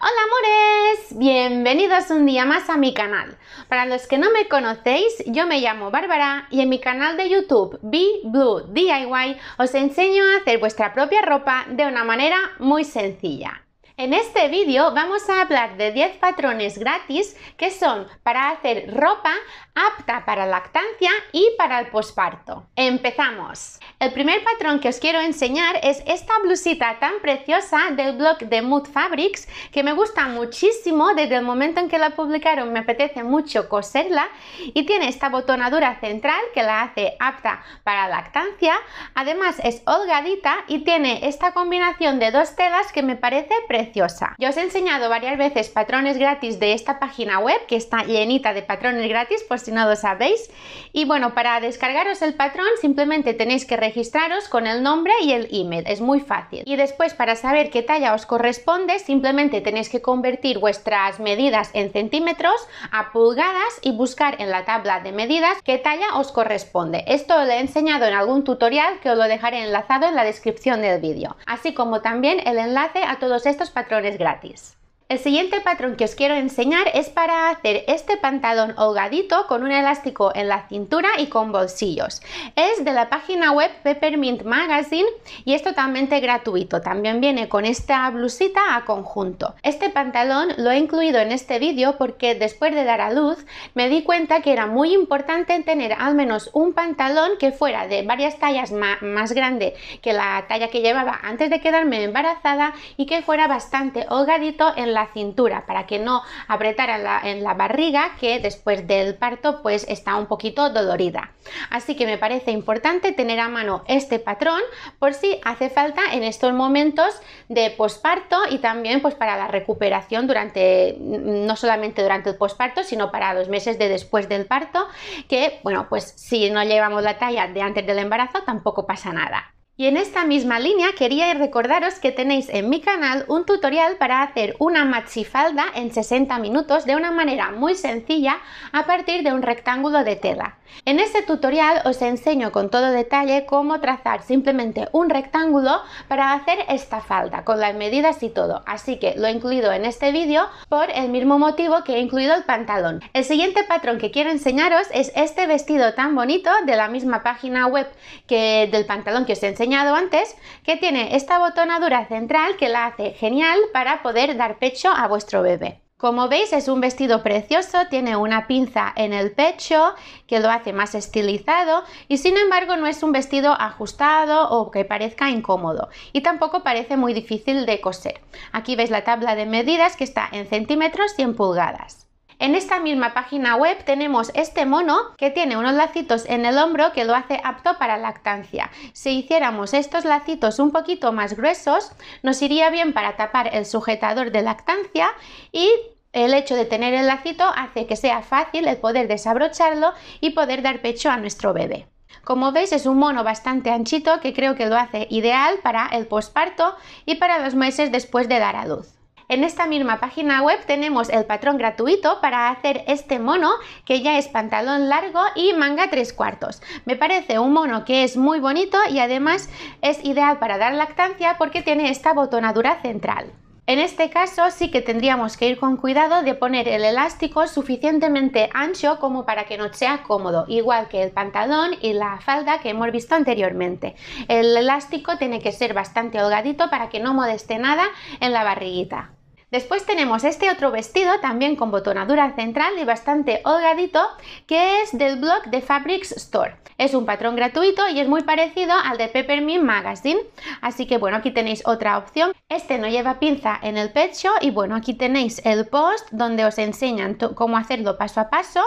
Hola amores, bienvenidos un día más a mi canal. Para los que no me conocéis, yo me llamo Bárbara y en mi canal de YouTube Be Blue DIY os enseño a hacer vuestra propia ropa de una manera muy sencilla. En este vídeo vamos a hablar de 10 patrones gratis que son para hacer ropa apta para lactancia y para el posparto. ¡Empezamos! El primer patrón que os quiero enseñar es esta blusita tan preciosa del blog de Mood Fabrics que me gusta muchísimo desde el momento en que la publicaron me apetece mucho coserla y tiene esta botonadura central que la hace apta para lactancia además es holgadita y tiene esta combinación de dos telas que me parece preciosa yo os he enseñado varias veces patrones gratis de esta página web que está llenita de patrones gratis por si no lo sabéis. Y bueno, para descargaros el patrón simplemente tenéis que registraros con el nombre y el email, es muy fácil. Y después para saber qué talla os corresponde simplemente tenéis que convertir vuestras medidas en centímetros a pulgadas y buscar en la tabla de medidas qué talla os corresponde. Esto lo he enseñado en algún tutorial que os lo dejaré enlazado en la descripción del vídeo, así como también el enlace a todos estos patrones gratis. El siguiente patrón que os quiero enseñar es para hacer este pantalón holgadito con un elástico en la cintura y con bolsillos. Es de la página web Peppermint Magazine y es totalmente gratuito. También viene con esta blusita a conjunto. Este pantalón lo he incluido en este vídeo porque después de dar a luz me di cuenta que era muy importante tener al menos un pantalón que fuera de varias tallas más grande que la talla que llevaba antes de quedarme embarazada y que fuera bastante holgadito en la cintura para que no apretara en la barriga que después del parto pues está un poquito dolorida. Así que me parece importante tener a mano este patrón por si hace falta en estos momentos de posparto y también pues para la recuperación durante mm, no solamente durante el posparto sino para los meses de después del parto que bueno pues si no llevamos la talla de antes del embarazo tampoco pasa nada. Y en esta misma línea quería recordaros que tenéis en mi canal un tutorial para hacer una machifalda en 60 minutos de una manera muy sencilla a partir de un rectángulo de tela. En este tutorial os enseño con todo detalle cómo trazar simplemente un rectángulo para hacer esta falda con las medidas y todo, así que lo he incluido en este vídeo por el mismo motivo que he incluido el pantalón. El siguiente patrón que quiero enseñaros es este vestido tan bonito de la misma página web que del pantalón que os enseñado antes, que tiene esta botonadura central que la hace genial para poder dar pecho a vuestro bebé. Como veis es un vestido precioso, tiene una pinza en el pecho que lo hace más estilizado y sin embargo no es un vestido ajustado o que parezca incómodo y tampoco parece muy difícil de coser. Aquí veis la tabla de medidas que está en centímetros y en pulgadas. En esta misma página web tenemos este mono que tiene unos lacitos en el hombro que lo hace apto para lactancia. Si hiciéramos estos lacitos un poquito más gruesos, nos iría bien para tapar el sujetador de lactancia y el hecho de tener el lacito hace que sea fácil el poder desabrocharlo y poder dar pecho a nuestro bebé. Como veis es un mono bastante anchito que creo que lo hace ideal para el posparto y para los meses después de dar a luz. En esta misma página web tenemos el patrón gratuito para hacer este mono que ya es pantalón largo y manga tres cuartos. Me parece un mono que es muy bonito y además es ideal para dar lactancia porque tiene esta botonadura central. En este caso sí que tendríamos que ir con cuidado de poner el elástico suficientemente ancho como para que no sea cómodo, igual que el pantalón y la falda que hemos visto anteriormente. El elástico tiene que ser bastante holgadito para que no modeste nada en la barriguita. Después tenemos este otro vestido también con botonadura central y bastante holgadito que es del blog de Fabrics Store. Es un patrón gratuito y es muy parecido al de Peppermint Magazine. Así que bueno, aquí tenéis otra opción. Este no lleva pinza en el pecho y bueno, aquí tenéis el post donde os enseñan cómo hacerlo paso a paso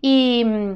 mm,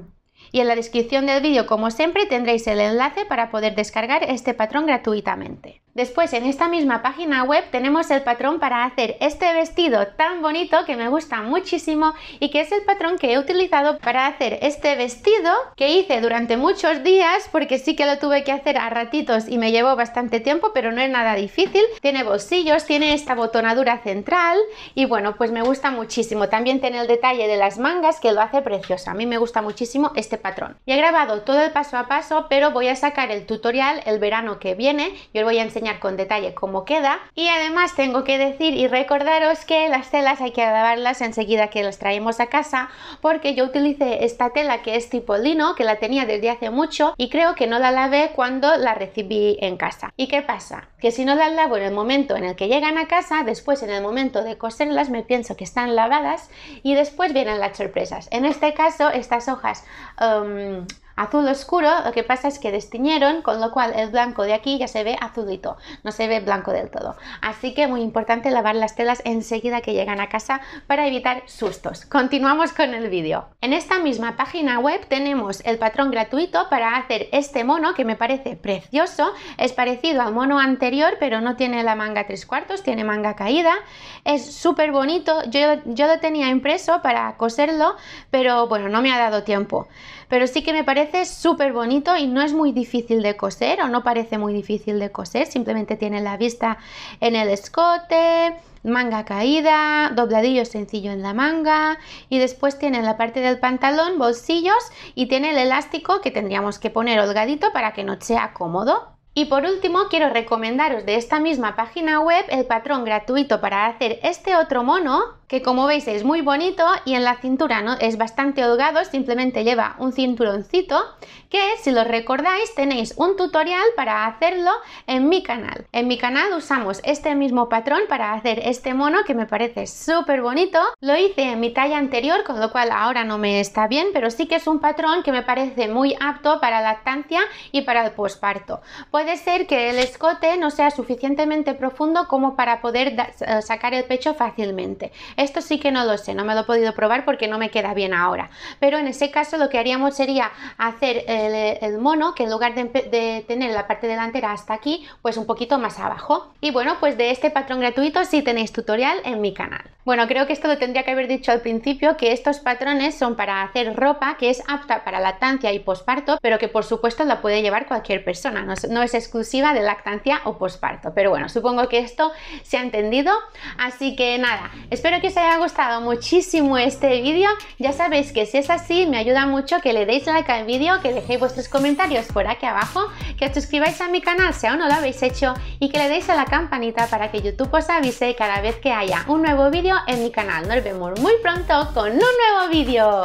y en la descripción del vídeo, como siempre, tendréis el enlace para poder descargar este patrón gratuitamente. Después, en esta misma página web tenemos el patrón para hacer este vestido tan bonito que me gusta muchísimo y que es el patrón que he utilizado para hacer este vestido que hice durante muchos días porque sí que lo tuve que hacer a ratitos y me llevó bastante tiempo, pero no es nada difícil. Tiene bolsillos, tiene esta botonadura central y bueno, pues me gusta muchísimo. También tiene el detalle de las mangas que lo hace precioso A mí me gusta muchísimo este patrón. Y he grabado todo el paso a paso, pero voy a sacar el tutorial el verano que viene. Yo os voy a enseñar con detalle cómo queda y además tengo que decir y recordaros que las telas hay que lavarlas enseguida que las traemos a casa porque yo utilicé esta tela que es tipo lino que la tenía desde hace mucho y creo que no la lavé cuando la recibí en casa. ¿Y qué pasa? Que si no la lavo en el momento en el que llegan a casa, después en el momento de coserlas me pienso que están lavadas y después vienen las sorpresas. En este caso estas hojas um, azul oscuro, lo que pasa es que destiñeron, con lo cual el blanco de aquí ya se ve azulito, no se ve blanco del todo. Así que muy importante lavar las telas enseguida que llegan a casa para evitar sustos. Continuamos con el vídeo. En esta misma página web tenemos el patrón gratuito para hacer este mono que me parece precioso, es parecido al mono anterior pero no tiene la manga tres cuartos, tiene manga caída, es súper bonito, yo, yo lo tenía impreso para coserlo pero bueno no me ha dado tiempo pero sí que me parece súper bonito y no es muy difícil de coser o no parece muy difícil de coser, simplemente tiene la vista en el escote, manga caída, dobladillo sencillo en la manga y después tiene en la parte del pantalón bolsillos y tiene el elástico que tendríamos que poner holgadito para que no sea cómodo. Y por último, quiero recomendaros de esta misma página web el patrón gratuito para hacer este otro mono que como veis es muy bonito y en la cintura ¿no? es bastante holgado, simplemente lleva un cinturoncito que si lo recordáis tenéis un tutorial para hacerlo en mi canal. En mi canal usamos este mismo patrón para hacer este mono que me parece súper bonito. Lo hice en mi talla anterior, con lo cual ahora no me está bien, pero sí que es un patrón que me parece muy apto para lactancia y para el posparto. Puede ser que el escote no sea suficientemente profundo como para poder eh, sacar el pecho fácilmente. Esto sí que no lo sé, no me lo he podido probar porque no me queda bien ahora. Pero en ese caso lo que haríamos sería hacer el, mono que en lugar de, de, tener la parte delantera hasta aquí, pues un poquito más abajo. Y bueno, pues de este patrón gratuito sí tenéis tutorial en mi canal. Bueno, creo que esto lo tendría que haber dicho al principio, que estos patrones son para hacer ropa que es apta para lactancia y posparto, pero que por supuesto la puede llevar cualquier persona, no es, exclusiva de lactancia o posparto. Pero bueno, supongo que esto se ha entendido, así que nada, espero que os haya gustado muchísimo este vídeo, ya sabéis que si es así me ayuda mucho que le deis like al vídeo, que dejéis vuestros comentarios por aquí abajo, que os suscribáis a mi canal si aún no lo habéis hecho y que le deis a la campanita para que YouTube os avise cada vez que haya un nuevo vídeo en mi canal. Nos vemos muy pronto con un nuevo vídeo.